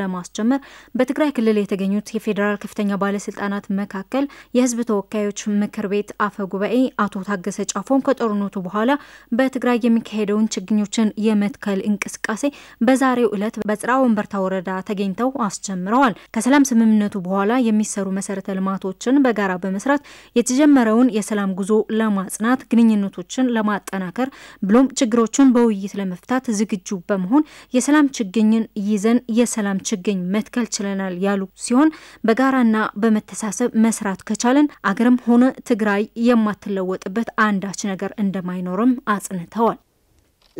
ለማስጀመር በትግራይ ክልል የተገኙት የፌዴራል ከፍተኛ ባለስልጣናት መካከል የህዝብ ተወካዮች ምክር ቤት አፈ ጉባኤ አቶ ታገሰ ጫፎን ከጦርነቱ በኋላ በትግራይ የሚካሄደውን ችግኞችን የመትከል እንቅስቃሴ በዛሬው ዕለት በጽራ ወንበርታ ወረዳ ተገኝተው አስጀምረዋል። ከሰላም ስምምነቱ በኋላ የሚሰሩ መሰረተ ልማቶችን በጋራ በመስራት የተጀመረውን የሰላም ጉዞ ለማጽናት፣ ግንኙነቶችን ለማጠናከር ብሎም ችግሮችን በውይይት ለመፍታት ዝግጁ በመሆን የሰላም ችግኝን ይዘን የሰላም የሰላም ችግኝ መትከል ችለናል ያሉ ሲሆን በጋራና በመተሳሰብ መስራት ከቻለን አገርም ሆነ ትግራይ የማትለወጥበት አንዳች ነገር እንደማይኖርም አጽንተዋል።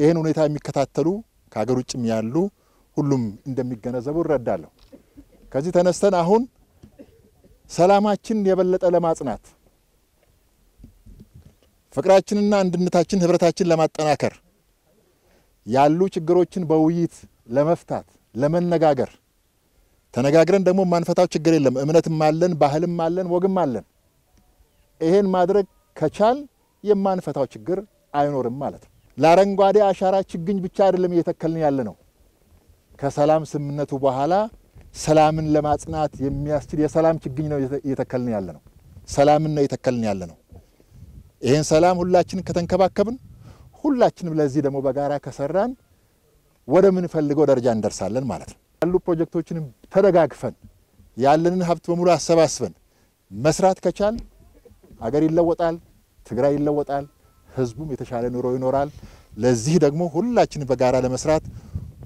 ይህን ሁኔታ የሚከታተሉ ከሀገር ውጭም ያሉ ሁሉም እንደሚገነዘቡ እረዳለሁ። ከዚህ ተነስተን አሁን ሰላማችን የበለጠ ለማጽናት ፍቅራችንና አንድነታችን፣ ህብረታችን ለማጠናከር ያሉ ችግሮችን በውይይት ለመፍታት ለመነጋገር ተነጋግረን ደግሞ ማንፈታው ችግር የለም። እምነትም አለን፣ ባህልም አለን፣ ወግም አለን። ይሄን ማድረግ ከቻል የማንፈታው ችግር አይኖርም ማለት ነው። ለአረንጓዴ አሻራ ችግኝ ብቻ አይደለም እየተከልን ያለ ነው። ከሰላም ስምምነቱ በኋላ ሰላምን ለማጽናት የሚያስችል የሰላም ችግኝ ነው እየተከልን ያለ ነው። ሰላምን ነው እየተከልን ያለ ነው። ይህን ሰላም ሁላችን ከተንከባከብን፣ ሁላችንም ለዚህ ደግሞ በጋራ ከሰራን ወደምንፈልገው ደረጃ እንደርሳለን ማለት ነው። ያሉ ፕሮጀክቶችን ተደጋግፈን ያለንን ሀብት በሙሉ አሰባስበን መስራት ከቻል አገር ይለወጣል፣ ትግራይ ይለወጣል፣ ህዝቡም የተሻለ ኑሮ ይኖራል። ለዚህ ደግሞ ሁላችንም በጋራ ለመስራት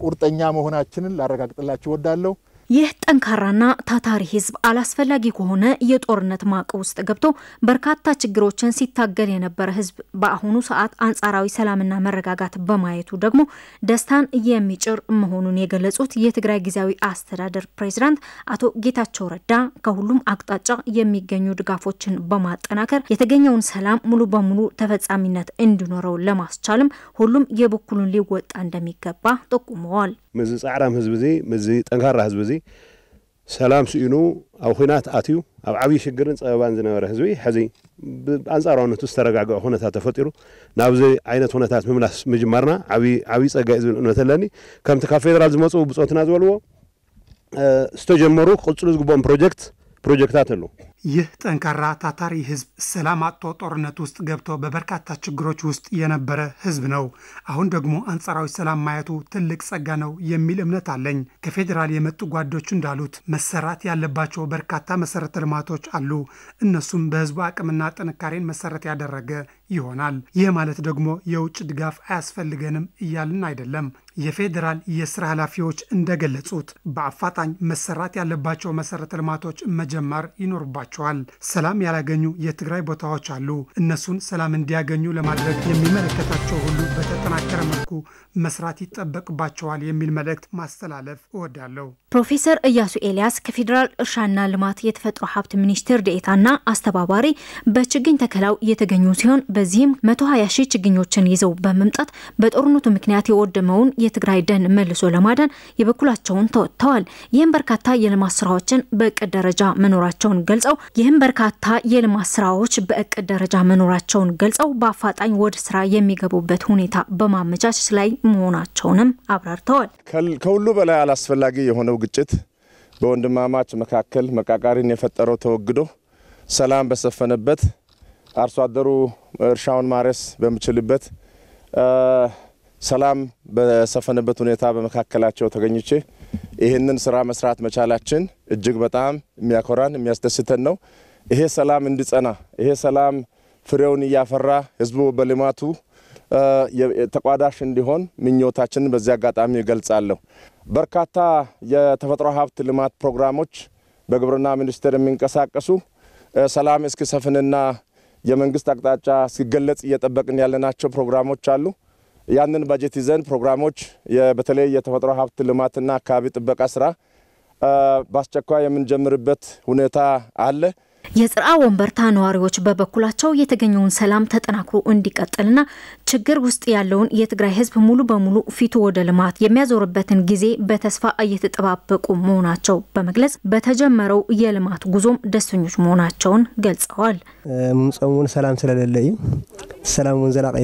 ቁርጠኛ መሆናችንን ላረጋግጥላችሁ እወዳለሁ። ይህ ጠንካራና ታታሪ ህዝብ አላስፈላጊ ከሆነ የጦርነት ማቅ ውስጥ ገብቶ በርካታ ችግሮችን ሲታገል የነበረ ህዝብ በአሁኑ ሰዓት አንጻራዊ ሰላምና መረጋጋት በማየቱ ደግሞ ደስታን የሚጭር መሆኑን የገለጹት የትግራይ ጊዜያዊ አስተዳደር ፕሬዚዳንት አቶ ጌታቸው ረዳ ከሁሉም አቅጣጫ የሚገኙ ድጋፎችን በማጠናከር የተገኘውን ሰላም ሙሉ በሙሉ ተፈጻሚነት እንዲኖረው ለማስቻልም ሁሉም የበኩሉን ሊወጣ እንደሚገባ ጠቁመዋል። ምዝ ፃዕራም ህዝቢ እዚ ምዝ ጠንካራ ህዝቢ እዚ ሰላም ስኢኑ ኣብ ኩናት ኣትዩ ኣብ ዓብዪ ሽግርን ፀበባን ዝነበረ ህዝቢ ሕዚ ብኣንፃራውነቱ ዝተረጋግዐ ኩነታት ተፈጢሩ ናብዚ ዓይነት ኩነታት ምምላስ ምጅማርና ዓብዪ ፀጋይ ዝብል እምነት ኣለኒ ከምቲ ካብ ፌደራል ዝመፁ ብፆትና ዝበልዎ ዝተጀመሩ ክቅፅሉ ዝግብኦም ፕሮጀክት ፕሮጀክታት ኣለዉ ይህ ጠንካራ ታታሪ ህዝብ ሰላም አጥቶ ጦርነት ውስጥ ገብቶ በበርካታ ችግሮች ውስጥ የነበረ ህዝብ ነው። አሁን ደግሞ አንጻራዊ ሰላም ማየቱ ትልቅ ጸጋ ነው የሚል እምነት አለኝ። ከፌዴራል የመጡ ጓዶች እንዳሉት መሰራት ያለባቸው በርካታ መሰረተ ልማቶች አሉ። እነሱም በህዝቡ አቅምና ጥንካሬን መሰረት ያደረገ ይሆናል። ይህ ማለት ደግሞ የውጭ ድጋፍ አያስፈልገንም እያልን አይደለም። የፌዴራል የስራ ኃላፊዎች እንደገለጹት በአፋጣኝ መሰራት ያለባቸው መሰረተ ልማቶች መጀመር ይኖርባቸው ይኖራቸዋል። ሰላም ያላገኙ የትግራይ ቦታዎች አሉ። እነሱን ሰላም እንዲያገኙ ለማድረግ የሚመለከታቸው ሁሉ በተጠናከረ መልኩ መስራት ይጠበቅባቸዋል የሚል መልእክት ማስተላለፍ እወዳለሁ። ፕሮፌሰር እያሱ ኤልያስ ከፌዴራል እርሻና ልማት የተፈጥሮ ሀብት ሚኒስቴር ዴኤታና አስተባባሪ በችግኝ ተከላው እየተገኙ ሲሆን በዚህም 120 ሺህ ችግኞችን ይዘው በመምጣት በጦርነቱ ምክንያት የወደመውን የትግራይ ደን መልሶ ለማዳን የበኩላቸውን ተወጥተዋል። ይህም በርካታ የልማት ስራዎችን በቅድ ደረጃ መኖራቸውን ገልጸው ይህም በርካታ የልማት ስራዎች በእቅድ ደረጃ መኖራቸውን ገልጸው በአፋጣኝ ወደ ስራ የሚገቡበት ሁኔታ በማመቻቸት ላይ መሆናቸውንም አብራርተዋል። ከሁሉ በላይ አላስፈላጊ የሆነው ግጭት በወንድማማች መካከል መቃቃሪን የፈጠረው ተወግዶ ሰላም በሰፈነበት አርሶ አደሩ እርሻውን ማረስ በምችልበት ሰላም በሰፈነበት ሁኔታ በመካከላቸው ተገኝቼ ይህንን ስራ መስራት መቻላችን እጅግ በጣም የሚያኮራን የሚያስደስተን ነው። ይሄ ሰላም እንዲጸና ይሄ ሰላም ፍሬውን እያፈራ ህዝቡ በልማቱ ተቋዳሽ እንዲሆን ምኞታችንን በዚህ አጋጣሚ እገልጻለሁ። በርካታ የተፈጥሮ ሀብት ልማት ፕሮግራሞች በግብርና ሚኒስቴር የሚንቀሳቀሱ ሰላም እስኪሰፍንና የመንግስት አቅጣጫ እስኪገለጽ እየጠበቅን ያለናቸው ፕሮግራሞች አሉ። ያንን በጀት ይዘን ፕሮግራሞች በተለይ የተፈጥሮ ሀብት ልማትና አካባቢ ጥበቃ ስራ በአስቸኳይ የምንጀምርበት ሁኔታ አለ። የጽርአ ወንበርታ ነዋሪዎች በበኩላቸው የተገኘውን ሰላም ተጠናክሮ እንዲቀጥልና ችግር ውስጥ ያለውን የትግራይ ሕዝብ ሙሉ በሙሉ ፊቱ ወደ ልማት የሚያዞርበትን ጊዜ በተስፋ እየተጠባበቁ መሆናቸው በመግለጽ በተጀመረው የልማት ጉዞም ደስተኞች መሆናቸውን ገልጸዋል። ሰላም ስለሌለይም። ሰላም እውን ዘላቂ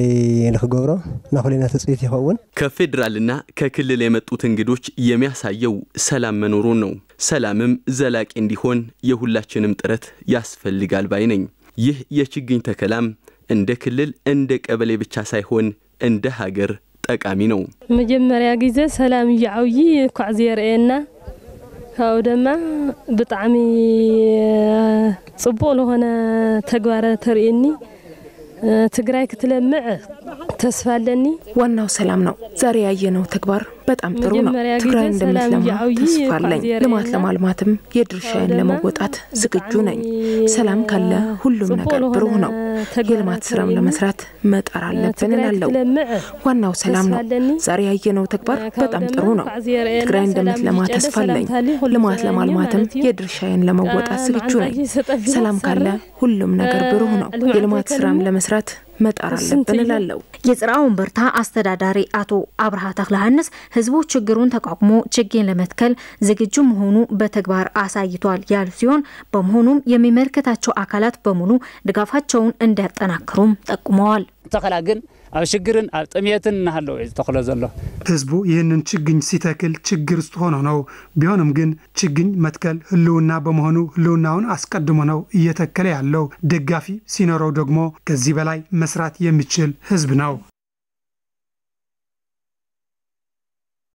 ንክገብሮ ናኩሌና ተፅኢት ይኸውን። ከፌዴራልና ከክልል የመጡት እንግዶች የሚያሳየው ሰላም መኖሩን ነው። ሰላምም ዘላቂ እንዲሆን የሁላችንም ጥረት ያስፈልጋል ባይ ነኝ። ይህ የችግኝ ተከላም እንደ ክልል እንደ ቀበሌ ብቻ ሳይሆን እንደ ሀገር ጠቃሚ ነው። መጀመሪያ ጊዜ ሰላም እዩ ዓብዪ ኳዕ ዘርአየና ካብኡ ድማ ብጣዕሚ ፅቡቅ ዝኾነ ተግባረ ተርእየኒ ትግራይ ክትለምዕ ተስፋ ኣለኒ። ዋናው ሰላም ነው። ዛሬ ያየነው ተግባር በጣም ጥሩ ነው። ትግራይ እንደምትለማ ተስፋ አለኝ። ልማት ለማልማትም የድርሻዬን ለመወጣት ዝግጁ ነኝ። ሰላም ካለ ሁሉም ነገር ብሩህ ነው። የልማት ስራም ለመስራት መጣር አለብን እላለሁ። ዋናው ሰላም ነው። ዛሬ ያየነው ተግባር በጣም ጥሩ ነው። ትግራይ እንደምትለማ ተስፋ አለኝ። ልማት ለማልማትም የድርሻዬን ለመወጣት ዝግጁ ነኝ። ሰላም ካለ ሁሉም ነገር ብሩህ ነው። የልማት ስራም ለመስራት መጣር አለብን እላለሁ። የጽርአውን በርታ አስተዳዳሪ አቶ አብርሃ ተክለሃንስ ህዝቡ ችግሩን ተቋቁሞ ችግኝ ለመትከል ዝግጁ መሆኑ በተግባር አሳይቷል ያሉ ሲሆን በመሆኑም የሚመለከታቸው አካላት በሙሉ ድጋፋቸውን እንዲያጠናክሩም ጠቁመዋል። ተኸላ ግን ኣብ ሽግርን ኣብ ጥምየትን እናሃለዉ እዩ ዝተኽሎ ዘሎ ህዝቡ ይህንን ችግኝ ሲተክል ችግር ዝተኾነ ነው። ቢሆንም ግን ችግኝ መትከል ህልውና በመሆኑ ህልውናውን አስቀድሞ ነው እየተከለ ያለው። ደጋፊ ሲኖረው ደግሞ ከዚህ በላይ መስራት የሚችል ህዝብ ነው።